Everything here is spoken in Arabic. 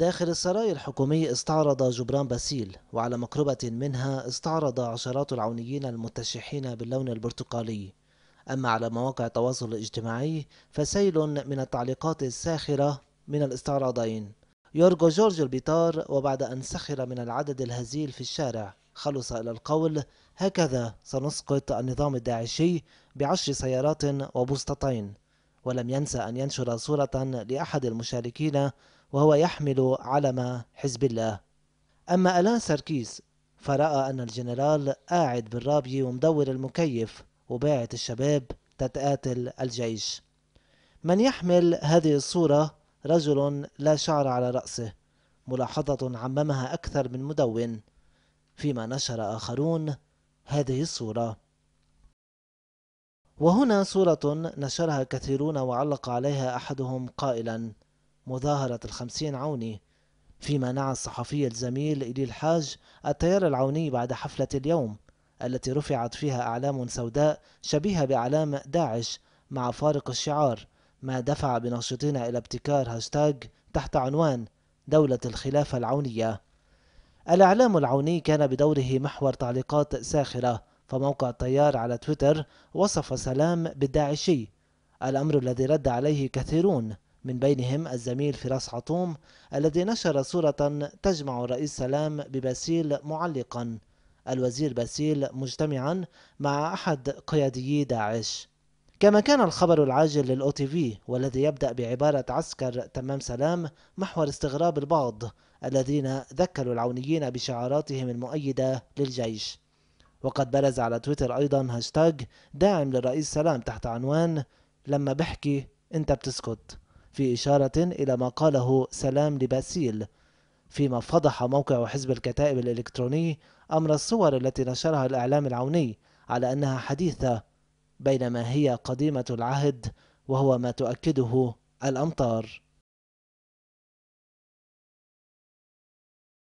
داخل السراي الحكومي استعرض جبران باسيل وعلى مقربة منها استعرض عشرات العونيين المتشحين باللون البرتقالي أما على مواقع التواصل الاجتماعي فسيل من التعليقات الساخرة من الاستعراضين يورجو جورج البيطار وبعد أن سخر من العدد الهزيل في الشارع خلص إلى القول هكذا سنسقط النظام الداعشي بعشر سيارات وبسطتين ولم ينسى أن ينشر صورة لأحد المشاركين وهو يحمل علم حزب الله أما ألان سركيس فرأى أن الجنرال قاعد بالرابي ومدور المكيف وباعة الشباب تتقاتل الجيش من يحمل هذه الصورة رجل لا شعر على رأسه ملاحظة عممها أكثر من مدون فيما نشر آخرون هذه الصورة وهنا صورة نشرها كثيرون وعلق عليها أحدهم قائلا مظاهرة الخمسين عوني فيما نعى الصحفي الزميل إلي الحاج التيار العوني بعد حفلة اليوم التي رفعت فيها أعلام سوداء شبيهة بأعلام داعش مع فارق الشعار ما دفع بناشطين إلى ابتكار هاشتاج تحت عنوان دولة الخلافة العونية الإعلام العوني كان بدوره محور تعليقات ساخرة فموقع طيار على تويتر وصف سلام بالداعشي الأمر الذي رد عليه كثيرون من بينهم الزميل فراس حطوم الذي نشر صورة تجمع الرئيس سلام بباسيل معلقا الوزير باسيل مجتمعا مع أحد قياديي داعش كما كان الخبر العاجل للأو تي في والذي يبدأ بعبارة عسكر تمام سلام محور استغراب البعض الذين ذكروا العونيين بشعاراتهم المؤيدة للجيش وقد برز على تويتر أيضا هاشتاج داعم للرئيس سلام تحت عنوان لما بحكي أنت بتسكت في إشارة إلى ما قاله سلام لباسيل فيما فضح موقع حزب الكتائب الإلكتروني أمر الصور التي نشرها الإعلام العوني على أنها حديثة بينما هي قديمة العهد وهو ما تؤكده الأمطار